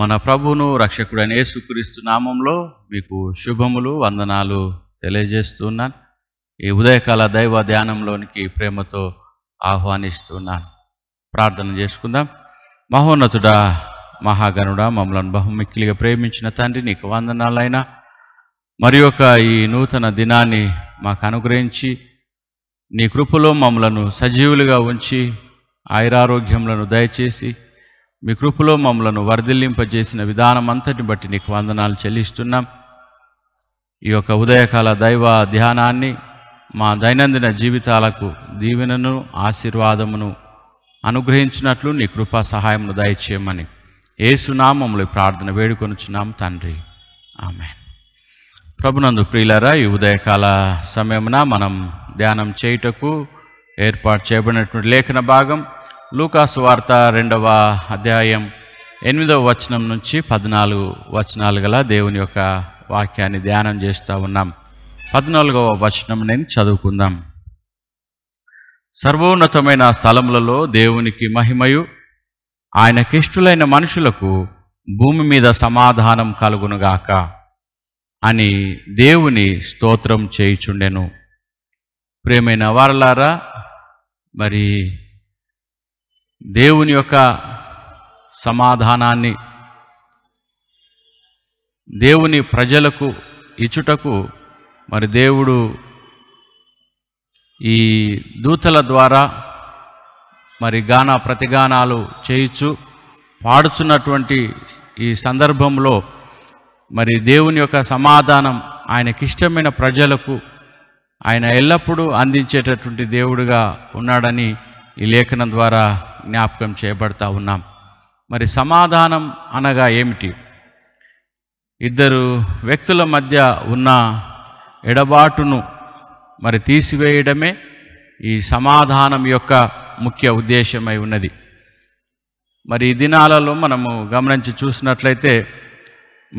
మన ప్రభువును రక్షకుడైన యేసుక్రీస్తు నామంలో మీకు శుభములు వందనాలు తెలియజేస్తున్నాను ఈ ఉదయకాల దైవ ధ్యానంలోనికి ప్రేమతో ఆహ్వానిస్తున్నాను ప్రార్థన చేసుకుందాం మహోన్నతుడా మహాగణుడ మమ్మలను బహుమిక్కిలిగా ప్రేమించిన తండ్రి నీకు వందనాలైనా మరి ఒక ఈ నూతన దినాన్ని మాకు అనుగ్రహించి నీ కృపలో మమ్మలను సజీవులుగా ఉంచి ఆయురారోగ్యములను దయచేసి మీ కృపలో మమ్మలను వర్ధిల్లింపజేసిన విధానం అంతటి బట్టి నీకు వందనాలు చెల్లిస్తున్నాం ఈ యొక్క ఉదయకాల దైవ ధ్యానాన్ని మా దైనందిన జీవితాలకు దీవెనను ఆశీర్వాదమును అనుగ్రహించినట్లు నీ కృపా సహాయమును దయచేయమని ఏసునామములు ప్రార్థన వేడుకొనుచున్నాం తండ్రి ఆమె ప్రభునందు ప్రియులరా ఈ ఉదయకాల సమయమున మనం ధ్యానం చేయుటకు ఏర్పాటు చేయబడినటువంటి లేఖన భాగం లూకాసు వార్త రెండవ అధ్యాయం ఎనిమిదవ వచనం నుంచి పద్నాలుగు వచనాలు గల దేవుని యొక్క వాక్యాన్ని ధ్యానం చేస్తూ ఉన్నాం పద్నాలుగవ వచనం నేను చదువుకుందాం సర్వోన్నతమైన స్థలములలో దేవునికి మహిమయు ఆయనకిష్టులైన మనుషులకు భూమి మీద సమాధానం కలుగునుగాక అని దేవుని స్తోత్రం చేయుచుండెను ప్రేమైన వారలారా మరి దేవుని యొక్క సమాధానాన్ని దేవుని ప్రజలకు ఇచ్చుటకు మరి దేవుడు ఈ దూతల ద్వారా మరి గాన ప్రతిగానాలు చేయిచ్చు పాడుచున్నటువంటి ఈ సందర్భంలో మరి దేవుని యొక్క సమాధానం ఆయనకిష్టమైన ప్రజలకు ఆయన ఎల్లప్పుడూ అందించేటటువంటి దేవుడుగా ఉన్నాడని ఈ లేఖనం ద్వారా జ్ఞాపకం చేయబడతా ఉన్నాం మరి సమాధానం అనగా ఏమిటి ఇద్దరు వ్యక్తుల మధ్య ఉన్న ఎడబాటును మరి తీసివేయడమే ఈ సమాధానం యొక్క ముఖ్య ఉద్దేశమై ఉన్నది మరి ఈ దినాలలో మనము గమనించి చూసినట్లయితే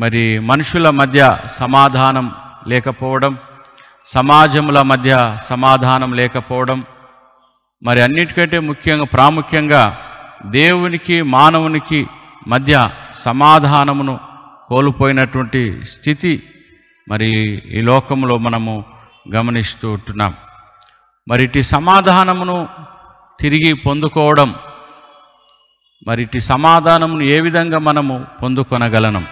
మరి మనుషుల మధ్య సమాధానం లేకపోవడం సమాజముల మధ్య సమాధానం లేకపోవడం మరి అన్నిటికంటే ముఖ్యంగా ప్రాముఖ్యంగా దేవునికి మానవునికి మధ్య సమాధానమును కోల్పోయినటువంటి స్థితి మరి ఈ లోకంలో మనము గమనిస్తూ ఉంటున్నాం మరి ఇటు సమాధానమును తిరిగి పొందుకోవడం మరి ఇటు సమాధానమును ఏ విధంగా మనము పొందుకొనగలను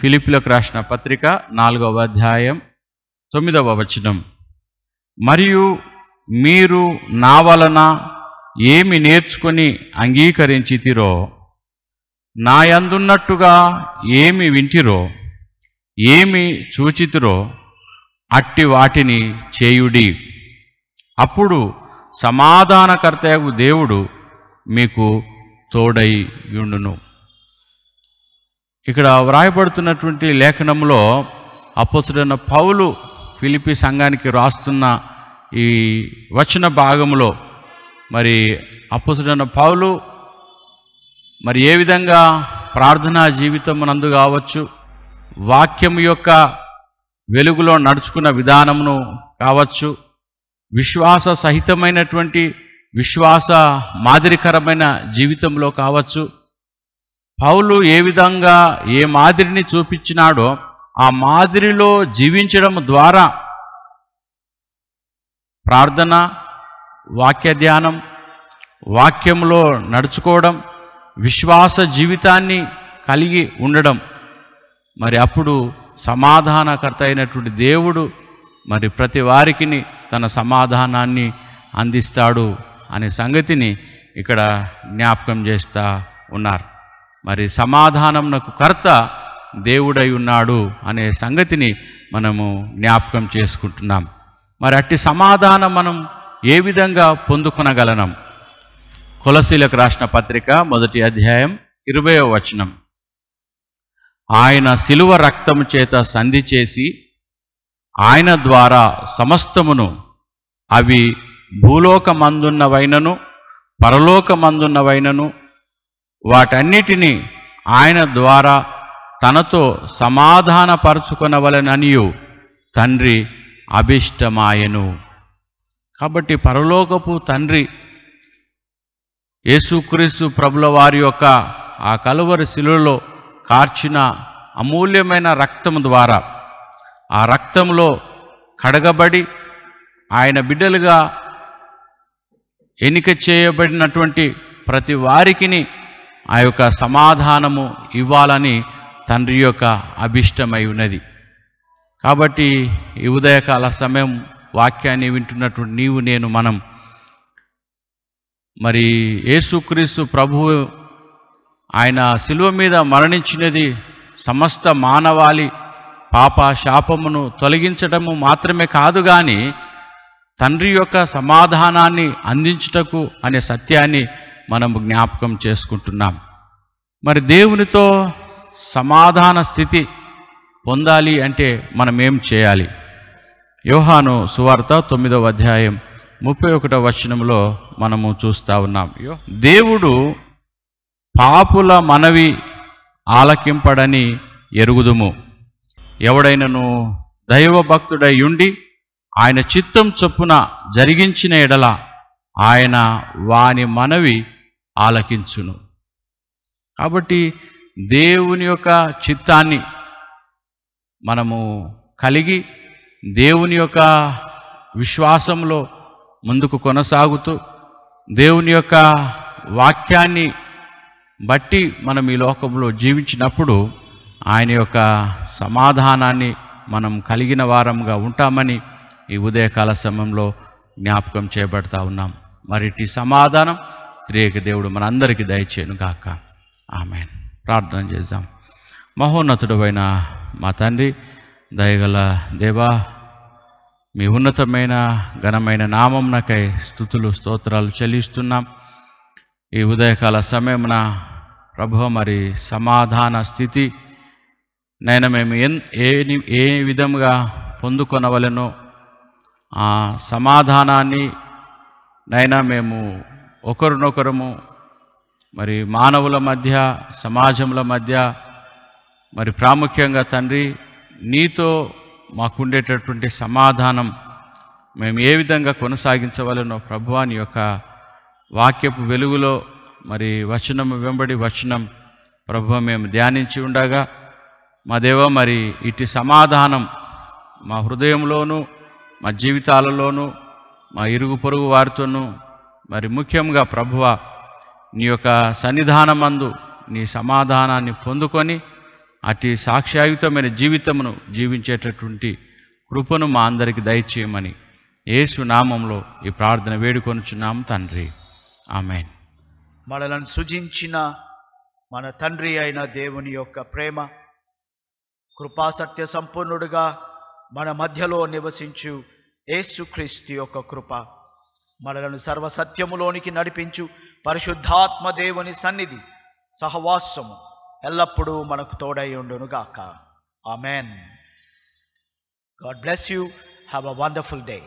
ఫిలిప్లకు రాసిన పత్రిక నాలుగవ అధ్యాయం తొమ్మిదవ వచనం మరియు మీరు నా వలన ఏమి నేర్చుకొని అంగీకరించితిరో నాయందున్నట్టుగా ఏమి వింటిరో ఏమి చూచితురో అట్టి వాటిని చేయుడి అప్పుడు సమాధానకర్తయగు దేవుడు మీకు తోడై యుండును ఇక్కడ వ్రాయబడుతున్నటువంటి లేఖనంలో అపోసుడైన పౌలు ఫిలిపి సంఘానికి రాస్తున్న ఈ వచన భాగంలో మరి అప్పసుడన్న పావులు మరి ఏ విధంగా ప్రార్థనా జీవితం నందు కావచ్చు వాక్యం యొక్క వెలుగులో నడుచుకున్న విధానమును కావచ్చు విశ్వాస సహితమైనటువంటి విశ్వాస మాదిరికరమైన జీవితంలో కావచ్చు పౌలు ఏ విధంగా ఏ మాదిరిని చూపించినాడో ఆ మాదిరిలో జీవించడం ద్వారా ప్రార్థన వాక్య ధ్యానం వాక్యంలో నడుచుకోవడం విశ్వాస జీవితాన్ని కలిగి ఉండడం మరి అప్పుడు సమాధానకర్త అయినటువంటి దేవుడు మరి ప్రతి వారికి తన సమాధానాన్ని అందిస్తాడు అనే సంగతిని ఇక్కడ జ్ఞాపకం చేస్తా ఉన్నారు మరి సమాధానంనకు కర్త దేవుడై ఉన్నాడు అనే సంగతిని మనము జ్ఞాపకం చేసుకుంటున్నాం మరి అట్టి సమాధానం మనం ఏ విధంగా పొందుకునగలనం కులశీలకు రాసిన పత్రిక మొదటి అధ్యాయం ఇరవయో వచనం ఆయన శిలువ రక్తము చేత సంధి చేసి ఆయన ద్వారా సమస్తమును అవి భూలోకమందున్నవైనను పరలోకమందున్నవైనను వాటన్నిటినీ ఆయన ద్వారా తనతో సమాధానపరచుకునవలననియు తండ్రి అభిష్టమాయను కాబట్టి పరలోకపు తండ్రి యేసుక్రీస్తు ప్రభుల వారి యొక్క ఆ కలువరి శిలువలో కార్చిన అమూల్యమైన రక్తం ద్వారా ఆ రక్తంలో కడగబడి ఆయన బిడ్డలుగా ఎన్నిక చేయబడినటువంటి ప్రతి వారికిని ఆ యొక్క సమాధానము ఇవ్వాలని తండ్రి యొక్క అభిష్టమై ఉన్నది కాబట్టి ఈ ఉదయకాల సమయం వాక్యాన్ని వింటున్నటువంటి నీవు నేను మనం మరి యేసుక్రీస్తు ప్రభువు ఆయన శిలువ మీద మరణించినది సమస్త మానవాళి పాప శాపమును తొలగించటము మాత్రమే కాదు కానీ తండ్రి యొక్క సమాధానాన్ని అందించుటకు అనే సత్యాన్ని మనం జ్ఞాపకం చేసుకుంటున్నాం మరి దేవునితో సమాధాన స్థితి పొందాలి అంటే మనం ఏం చేయాలి యోహాను సువార్త తొమ్మిదవ అధ్యాయం ముప్పై ఒకటవ వచనంలో మనము చూస్తూ ఉన్నాం దేవుడు పాపుల మనవి ఆలకింపడని ఎరుగుదుము ఎవడైనను దైవ భక్తుడై ఉండి ఆయన చిత్తం చొప్పున జరిగించిన ఎడల ఆయన వాని మనవి ఆలకించును కాబట్టి దేవుని యొక్క చిత్తాన్ని మనము కలిగి దేవుని యొక్క విశ్వాసంలో ముందుకు కొనసాగుతూ దేవుని యొక్క వాక్యాన్ని బట్టి మనం ఈ లోకంలో జీవించినప్పుడు ఆయన యొక్క సమాధానాన్ని మనం కలిగిన వారంగా ఉంటామని ఈ ఉదయకాల సమయంలో జ్ఞాపకం చేపడతా ఉన్నాం మరిటి సమాధానం త్రియేక దేవుడు మనందరికీ దయచేయను గాక ఆమె ప్రార్థన చేద్దాం మహోన్నతుడు అయిన మా తండ్రి దయగల దేవా మీ ఉన్నతమైన ఘనమైన నామంనకై స్థుతులు స్తోత్రాలు చెల్లిస్తున్నాం ఈ ఉదయకాల సమయమున ప్రభు మరి సమాధాన స్థితి నేను మేము ఎన్ ఏ ఏ విధముగా పొందుకొనవలెనో ఆ సమాధానాన్ని నైనా మేము ఒకరినొకరము మరి మానవుల మధ్య సమాజముల మధ్య మరి ప్రాముఖ్యంగా తండ్రి నీతో మాకుండేటటువంటి సమాధానం మేము ఏ విధంగా కొనసాగించవలనో ప్రభువా నీ యొక్క వాక్యపు వెలుగులో మరి వచనం వెంబడి వచనం ప్రభు మేము ధ్యానించి ఉండగా మా దేవ మరి ఇటు సమాధానం మా హృదయంలోనూ మా జీవితాలలోనూ మా ఇరుగు పొరుగు వారితోనూ మరి ముఖ్యంగా ప్రభువ నీ యొక్క సన్నిధానమందు నీ సమాధానాన్ని పొందుకొని అతి సాక్ష్యాయుతమైన జీవితమును జీవించేటటువంటి కృపను మా అందరికి దయచేయమని నామంలో ఈ ప్రార్థన వేడుకొనుచున్నాము తండ్రి ఆమె మనలను సృజించిన మన తండ్రి అయిన దేవుని యొక్క ప్రేమ కృపాసత్య సంపూర్ణుడుగా మన మధ్యలో నివసించు ఏసుక్రీస్తు యొక్క కృప మనలను సర్వసత్యములోనికి నడిపించు పరిశుద్ధాత్మ దేవుని సన్నిధి సహవాసము ఎల్లప్పుడూ మనకు తోడై ఉండును గాక amen God bless you have a wonderful day